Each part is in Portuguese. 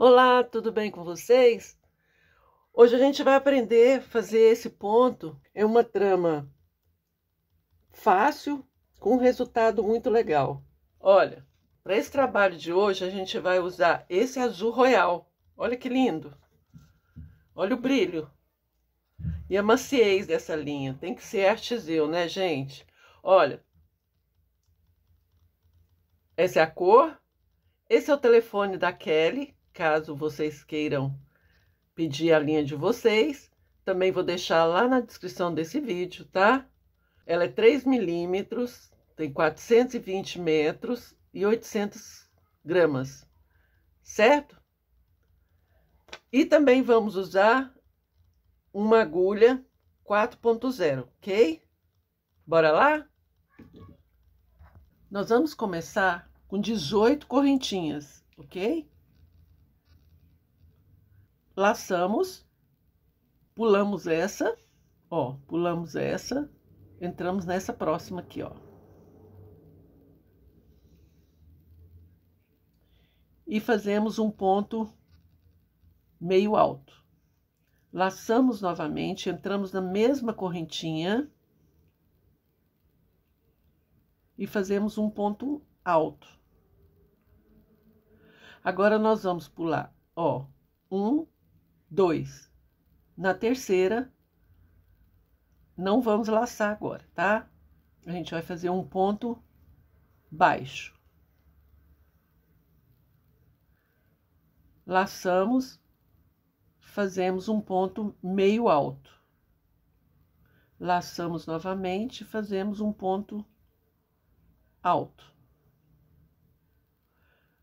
Olá, tudo bem com vocês? Hoje a gente vai aprender a fazer esse ponto em uma trama fácil, com um resultado muito legal. Olha, para esse trabalho de hoje a gente vai usar esse azul royal. Olha que lindo! Olha o brilho e a maciez dessa linha. Tem que ser artesão, né, gente? Olha, essa é a cor, esse é o telefone da Kelly, caso vocês queiram pedir a linha de vocês. Também vou deixar lá na descrição desse vídeo, tá? Ela é 3 milímetros, tem 420 metros e 800 gramas, certo? E também vamos usar uma agulha 4.0, ok? Bora lá? Nós vamos começar com 18 correntinhas, ok? laçamos, pulamos essa, ó, pulamos essa, entramos nessa próxima aqui, ó. E fazemos um ponto meio alto. Laçamos novamente, entramos na mesma correntinha e fazemos um ponto alto. Agora, nós vamos pular, ó, um, 2. Na terceira, não vamos laçar agora, tá? A gente vai fazer um ponto baixo. Laçamos, fazemos um ponto meio alto. Laçamos novamente, fazemos um ponto alto.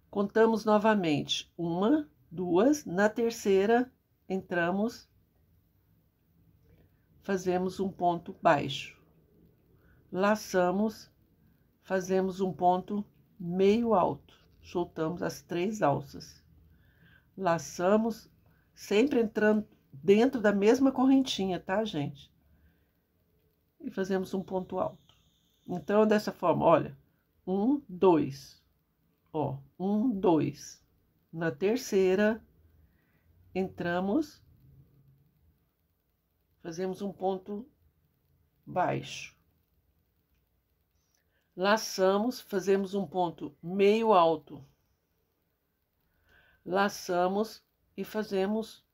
Contamos novamente, uma, duas, na terceira, entramos, fazemos um ponto baixo, laçamos, fazemos um ponto meio alto, soltamos as três alças, laçamos, sempre entrando dentro da mesma correntinha, tá, gente? E fazemos um ponto alto. Então, dessa forma, olha, um, dois, ó, um, dois. Na terceira, entramos, fazemos um ponto baixo. Laçamos, fazemos um ponto meio alto. Laçamos e fazemos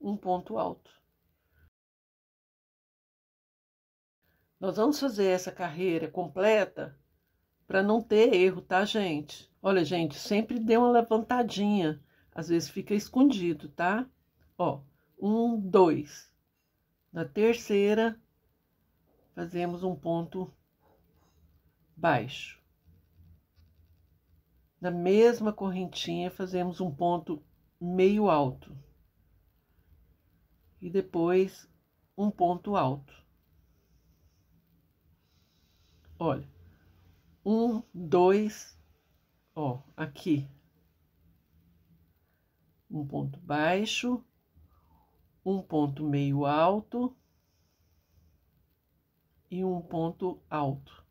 um ponto alto. Nós vamos fazer essa carreira completa para não ter erro, tá, gente? Olha, gente, sempre dê uma levantadinha às vezes fica escondido, tá? Ó, um, dois. Na terceira, fazemos um ponto baixo. Na mesma correntinha, fazemos um ponto meio alto. E depois, um ponto alto. Olha, um, dois, ó, aqui, um ponto baixo, um ponto meio alto e um ponto alto.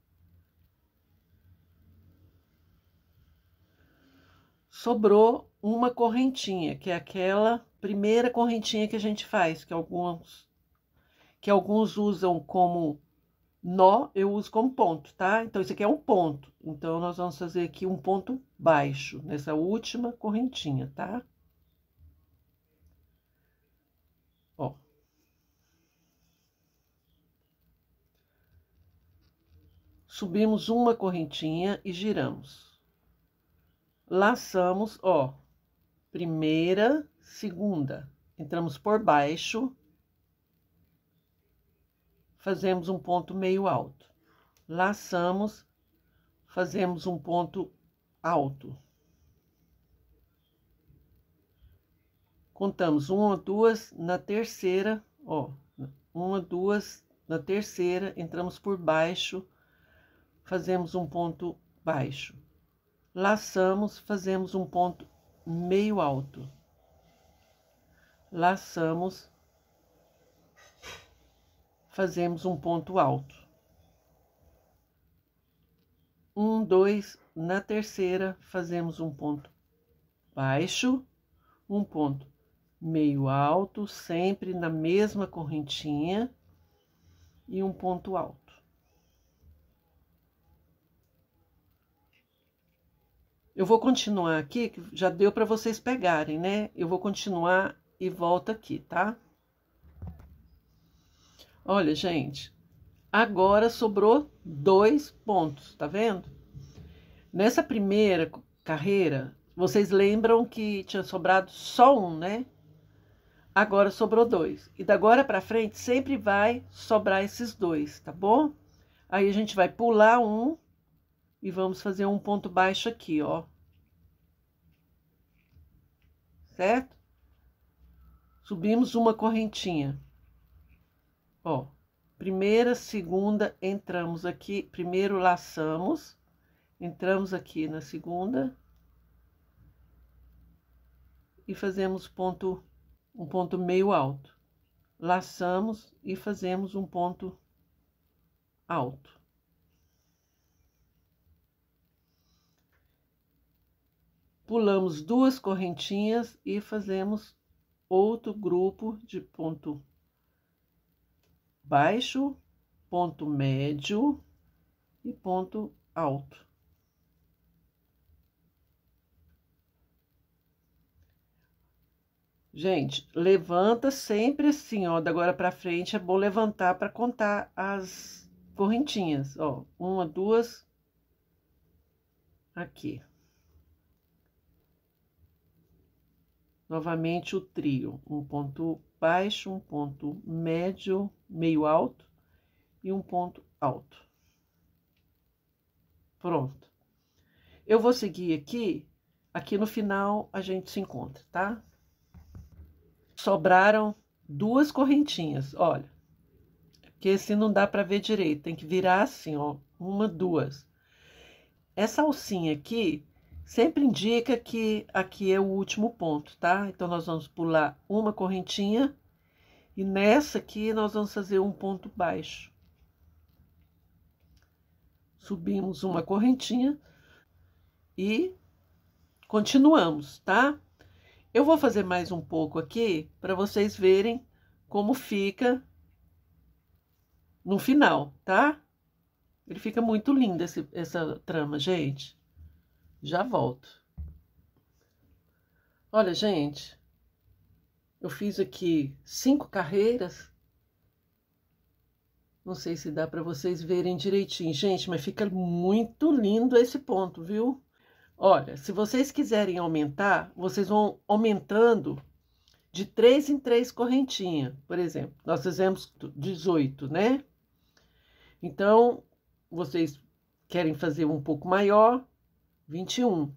Sobrou uma correntinha, que é aquela primeira correntinha que a gente faz, que alguns que alguns usam como nó, eu uso como ponto, tá? Então isso aqui é um ponto. Então nós vamos fazer aqui um ponto baixo nessa última correntinha, tá? subimos uma correntinha e giramos. Laçamos, ó, primeira, segunda, entramos por baixo, fazemos um ponto meio alto. Laçamos, fazemos um ponto alto. Contamos uma, duas, na terceira, ó, uma, duas, na terceira, entramos por baixo, fazemos um ponto baixo. Laçamos, fazemos um ponto meio alto. Laçamos, fazemos um ponto alto. Um, dois, na terceira, fazemos um ponto baixo, um ponto meio alto, sempre na mesma correntinha, e um ponto alto. Eu vou continuar aqui, que já deu para vocês pegarem, né? Eu vou continuar e volto aqui, tá? Olha, gente, agora sobrou dois pontos, tá vendo? Nessa primeira carreira, vocês lembram que tinha sobrado só um, né? Agora sobrou dois. E da agora para frente sempre vai sobrar esses dois, tá bom? Aí a gente vai pular um e vamos fazer um ponto baixo aqui, ó. Certo? Subimos uma correntinha. Ó, primeira, segunda, entramos aqui, primeiro laçamos, entramos aqui na segunda e fazemos ponto um ponto meio alto. Laçamos e fazemos um ponto alto. pulamos duas correntinhas e fazemos outro grupo de ponto baixo, ponto médio e ponto alto. Gente, levanta sempre assim, ó, da agora para frente é bom levantar para contar as correntinhas, ó, uma, duas aqui. Novamente o trio, um ponto baixo, um ponto médio, meio alto e um ponto alto. Pronto. Eu vou seguir aqui, aqui no final a gente se encontra, tá? Sobraram duas correntinhas, olha. Porque esse não dá para ver direito, tem que virar assim, ó, uma, duas. Essa alcinha aqui, sempre indica que aqui é o último ponto, tá? Então, nós vamos pular uma correntinha e nessa aqui nós vamos fazer um ponto baixo. Subimos uma correntinha e continuamos, tá? Eu vou fazer mais um pouco aqui para vocês verem como fica no final, tá? Ele fica muito lindo esse, essa trama, gente. Já volto. Olha, gente, eu fiz aqui cinco carreiras. Não sei se dá para vocês verem direitinho. Gente, mas fica muito lindo esse ponto, viu? Olha, se vocês quiserem aumentar, vocês vão aumentando de três em três correntinha, por exemplo. Nós fizemos 18, né? Então, vocês querem fazer um pouco maior, 21,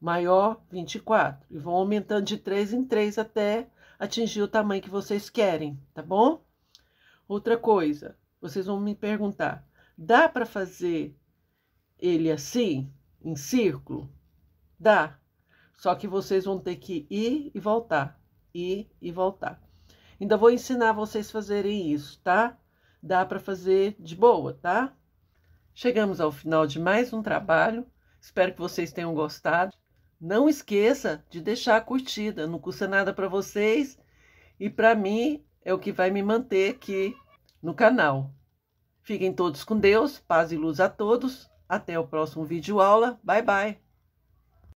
maior 24, e vão aumentando de 3 em 3 até atingir o tamanho que vocês querem, tá bom? Outra coisa, vocês vão me perguntar: dá para fazer ele assim, em círculo? Dá. Só que vocês vão ter que ir e voltar, ir e voltar. Ainda vou ensinar vocês fazerem isso, tá? Dá para fazer de boa, tá? Chegamos ao final de mais um trabalho. Espero que vocês tenham gostado. Não esqueça de deixar a curtida, não custa nada para vocês e para mim é o que vai me manter aqui no canal. Fiquem todos com Deus, paz e luz a todos. Até o próximo vídeo aula. Bye bye.